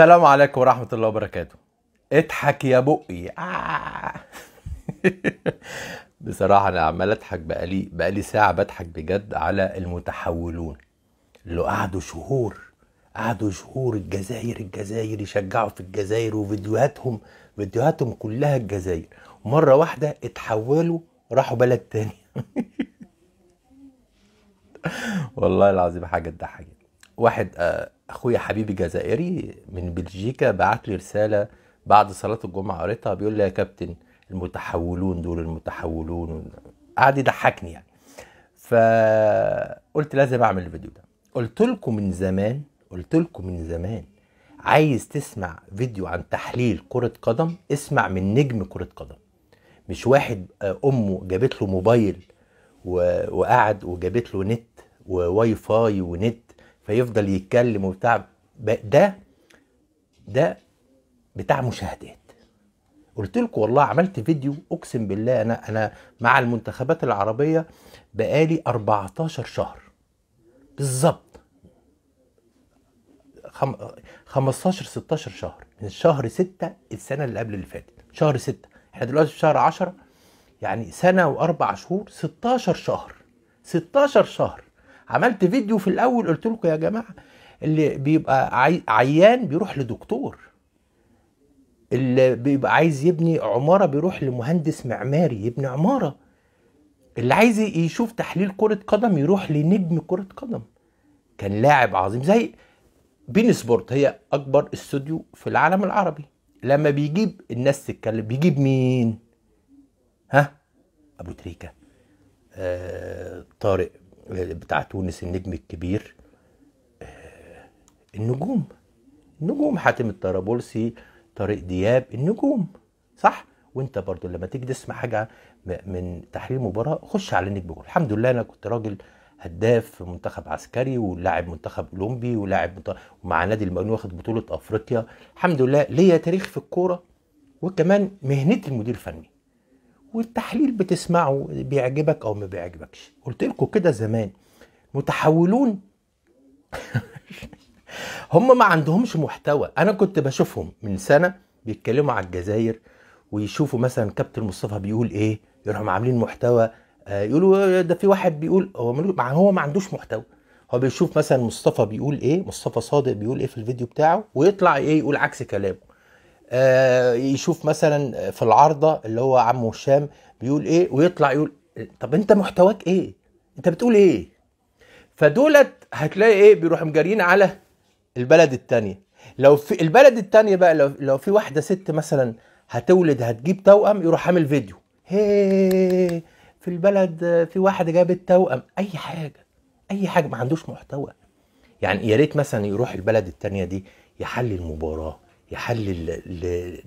السلام عليكم ورحمة الله وبركاته اضحك يا بقي آه. بصراحة أنا عمال أضحك بقالي بقالي ساعة بضحك بجد على المتحولون اللي قعدوا شهور قعدوا شهور الجزائر الجزائر يشجعوا في الجزائر وفيديوهاتهم فيديوهاتهم كلها الجزائر مرة واحدة اتحولوا راحوا بلد تاني والله العظيم حاجة تضحك واحد آه اخويا حبيبي جزائري من بلجيكا بعت لي رساله بعد صلاه الجمعه قريتها بيقول لي يا كابتن المتحولون دول المتحولون قعد يضحكني يعني فقلت لازم اعمل الفيديو ده قلت لكم من زمان قلت لكم من زمان عايز تسمع فيديو عن تحليل كرة قدم اسمع من نجم كرة قدم مش واحد آه، امه جابت له موبايل وقعد وجابت له نت وواي فاي ونت فيفضل يتكلم وبتاع ده ده بتاع مشاهدات قلت لكم والله عملت فيديو اقسم بالله انا انا مع المنتخبات العربيه بقالي 14 شهر بالظبط 15 16 شهر من شهر 6 السنه اللي قبل اللي فاتت شهر 6 احنا دلوقتي في شهر 10 يعني سنه واربع شهور 16 شهر 16 شهر عملت فيديو في الاول قلت لكم يا جماعه اللي بيبقى عيان بيروح لدكتور اللي بيبقى عايز يبني عماره بيروح لمهندس معماري يبني عماره اللي عايز يشوف تحليل كره قدم يروح لنجم كره قدم كان لاعب عظيم زي بين سبورت هي اكبر استوديو في العالم العربي لما بيجيب الناس تتكلم بيجيب مين ها ابو تريكه آه طارق بتاع تونس النجم الكبير آه، النجوم النجوم حاتم الطرابلسي طارق دياب النجوم صح وانت برضو لما تيجي تسمع حاجه من تحليل مباراه خش على النجم جول الحمد لله انا كنت راجل هداف في منتخب عسكري ولاعب منتخب اولمبي ولاعب ومع نادي المقاولون واخد بطوله افريقيا الحمد لله ليا تاريخ في الكوره وكمان مهنتي المدير الفني والتحليل بتسمعه بيعجبك او ما بيعجبكش قلت لكم كده زمان متحولون هم ما عندهمش محتوى انا كنت بشوفهم من سنه بيتكلموا على الجزائر ويشوفوا مثلا كابتن مصطفى بيقول ايه يروحوا عاملين محتوى آه، يقولوا ده في واحد بيقول هو هو ما عندوش محتوى هو بيشوف مثلا مصطفى بيقول ايه مصطفى صادق بيقول ايه في الفيديو بتاعه ويطلع ايه يقول عكس كلامه آه، يشوف مثلا في العارضه اللي هو عمه هشام بيقول ايه ويطلع يقول طب انت محتواك ايه؟ انت بتقول ايه؟ فدولت هتلاقي ايه بيروحوا مجاريين على البلد التانية لو في البلد التانية بقى لو, لو في واحدة ست مثلا هتولد هتجيب توأم يروح عامل فيديو هي في البلد في واحدة جابت توأم أي حاجة أي حاجة ما عندوش محتوى يعني يا ريت مثلا يروح البلد التانية دي يحلي المباراة يحلل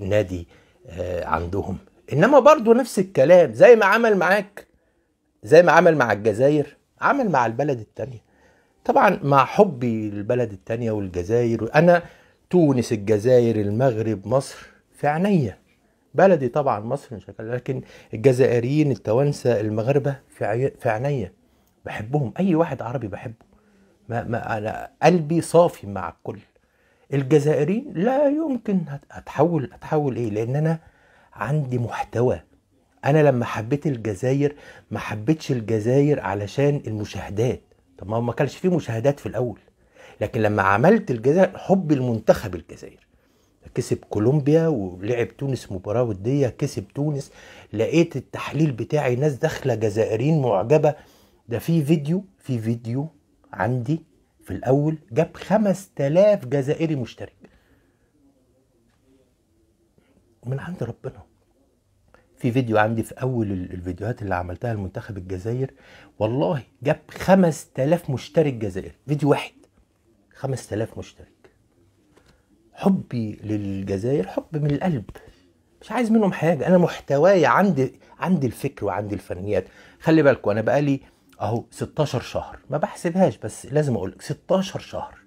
النادي آه، عندهم انما برضو نفس الكلام زي ما عمل معاك زي ما عمل مع الجزائر عمل مع البلد التانية طبعا مع حبي للبلد التانية والجزائر انا تونس الجزائر المغرب مصر في عينيا بلدي طبعا مصر مش لكن الجزائريين التوانسه المغاربه في في عينيا بحبهم اي واحد عربي بحبه ما, ما انا قلبي صافي مع الكل الجزائري لا يمكن اتحول اتحول ايه لان انا عندي محتوى انا لما حبيت الجزائر ما حبيتش الجزائر علشان المشاهدات طب ما هو ما كانش فيه مشاهدات في الاول لكن لما عملت الجزائر حب المنتخب الجزائري كسب كولومبيا ولعب تونس مباراة ودية كسب تونس لقيت التحليل بتاعي ناس داخلة جزائريين معجبة ده في فيديو في فيديو عندي في الأول جاب 5000 جزائري مشترك من عند ربنا في فيديو عندي في أول الفيديوهات اللي عملتها لمنتخب الجزائر والله جاب 5000 مشترك جزائري فيديو واحد 5000 مشترك حبي للجزائر حب من القلب مش عايز منهم حاجه انا محتواي عندي عندي الفكر وعندي الفنيات خلي بالكم انا بقالي اهو 16 شهر ما بحسبهاش بس لازم اقول لك 16 شهر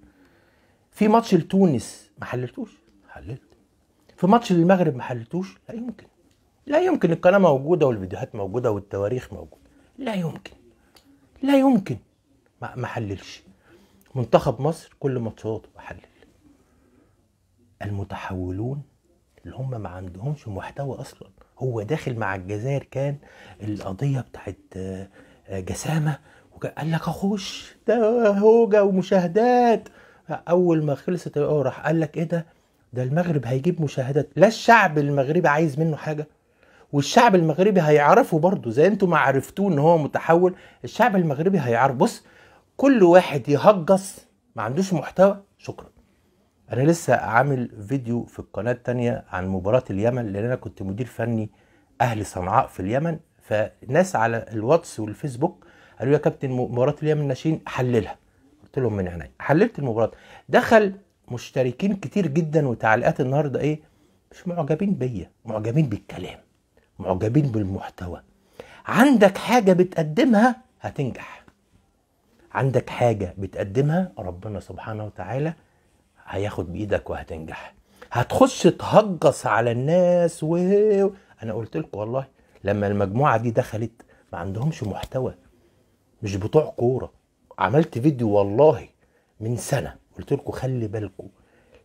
في ماتش لتونس ما حللتوش حللت في ماتش للمغرب ما حللتوش لا يمكن لا يمكن القناه موجوده والفيديوهات موجوده والتواريخ موجوده لا يمكن لا يمكن ما حللش منتخب مصر كل ماتشاته بحلل المتحولون اللي هم ما عندهمش محتوى اصلا هو داخل مع الجزائر كان القضيه بتاعت جسامه قال لك اخش ده هوجه ومشاهدات اول ما خلصت راح قال لك ايه ده ده المغرب هيجيب مشاهدات لا الشعب المغربي عايز منه حاجه والشعب المغربي هيعرفه برضه زي انتم ما عرفتوه ان هو متحول الشعب المغربي هيعرف بص كل واحد يهجص ما عندوش محتوى شكرا انا لسه عامل فيديو في القناه الثانيه عن مباراه اليمن لان انا كنت مدير فني اهلي صنعاء في اليمن فناس على الواتس والفيسبوك قالوا لي يا كابتن مباراه اليوم الناشئين حللها قلت لهم من عينيا حللت المباراه دخل مشتركين كتير جدا وتعليقات النهارده ايه مش معجبين بيا معجبين بالكلام معجبين بالمحتوى عندك حاجه بتقدمها هتنجح عندك حاجه بتقدمها ربنا سبحانه وتعالى هياخد بايدك وهتنجح هتخش تهجص على الناس و انا قلت لكم والله لما المجموعه دي دخلت ما عندهمش محتوى مش بتوع كوره عملت فيديو والله من سنه قلت لكم خلي بالكم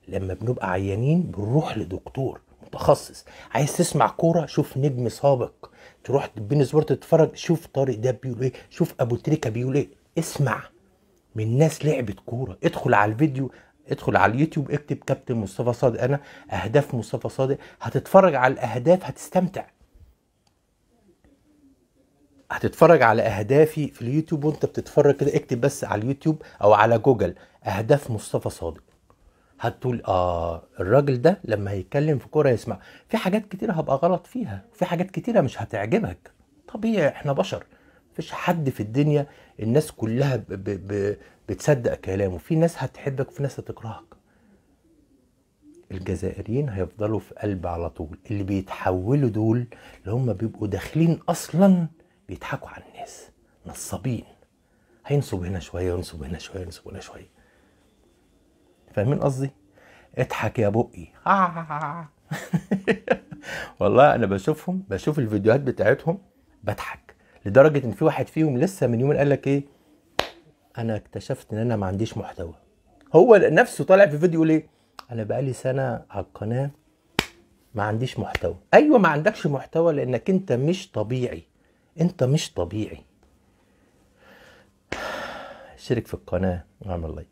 لما بنبقى عيانين بنروح لدكتور متخصص عايز تسمع كوره شوف نجم سابق تروح بين سبورت تتفرج شوف طارق ده بيقول ايه شوف ابو تريكه بيقول ايه اسمع من ناس لعبت كوره ادخل على الفيديو ادخل على اليوتيوب اكتب كابتن مصطفى صادق انا اهداف مصطفى صادق هتتفرج على الاهداف هتستمتع هتتفرج على اهدافي في اليوتيوب وانت بتتفرج كده اكتب بس على اليوتيوب او على جوجل اهداف مصطفى صادق هتقول اه الراجل ده لما هيتكلم في كوره يسمع في حاجات كتيره هبقى غلط فيها وفي حاجات كتيره مش هتعجبك طبيعي احنا بشر مفيش حد في الدنيا الناس كلها ب ب ب بتصدق كلامه في ناس هتحبك وفي ناس هتكرهك الجزائريين هيفضلوا في قلب على طول اللي بيتحولوا دول اللي هم بيبقوا داخلين اصلا بيضحكوا على الناس نصابين هينصب هنا شويه ينصب هنا شويه ينصب هنا شويه فاهمين قصدي اضحك يا بقي والله انا بشوفهم بشوف الفيديوهات بتاعتهم بضحك لدرجه ان في واحد فيهم لسه من يومين قال لك ايه انا اكتشفت ان انا ما عنديش محتوى هو نفسه طالع في فيديو ليه انا بقالي سنه على القناه ما عنديش محتوى ايوه ما عندكش محتوى لانك انت مش طبيعي انت مش طبيعي شارك في القناه نعم لايك